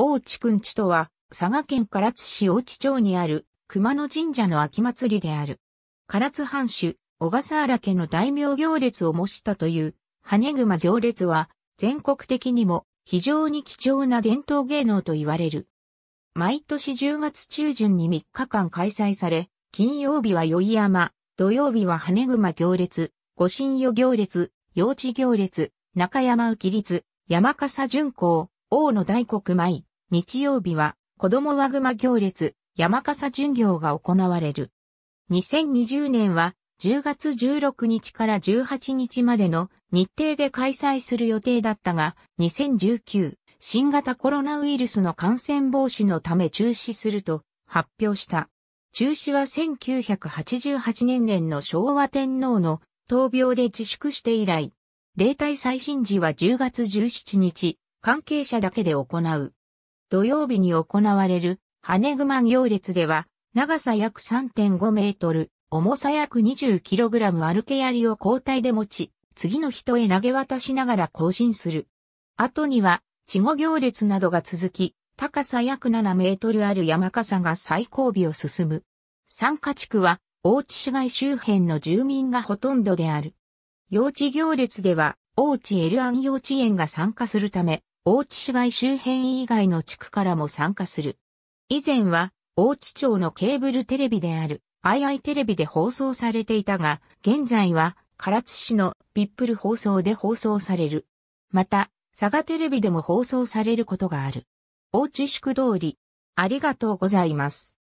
大地くんちとは、佐賀県唐津市大地町にある熊野神社の秋祭りである。唐津藩主、小笠原家の大名行列を模したという、羽熊行列は、全国的にも非常に貴重な伝統芸能と言われる。毎年10月中旬に3日間開催され、金曜日は宵山、土曜日は羽熊行列、御神代行列、幼稚行列、中山浮立、山笠巡行、王の大黒舞、日曜日は、子供ワグマ行列、山笠巡業が行われる。2020年は、10月16日から18日までの日程で開催する予定だったが、2019新型コロナウイルスの感染防止のため中止すると発表した。中止は1988年年の昭和天皇の闘病で自粛して以来、例体最新時は10月17日、関係者だけで行う。土曜日に行われる羽熊行列では、長さ約3.5メートル、重さ約2 0ラム歩け槍を交代で持ち、次の人へ投げ渡しながら行進する。後には、稚語行列などが続き、高さ約7メートルある山笠が最後尾を進む。参加地区は、大地市街周辺の住民がほとんどである。幼稚行列では、大地エルアン幼稚園が参加するため、大地市街周辺以外の地区からも参加する。以前は、大地町のケーブルテレビである、II テレビで放送されていたが、現在は、唐津市のビップル放送で放送される。また、佐賀テレビでも放送されることがある。大地宿通り、ありがとうございます。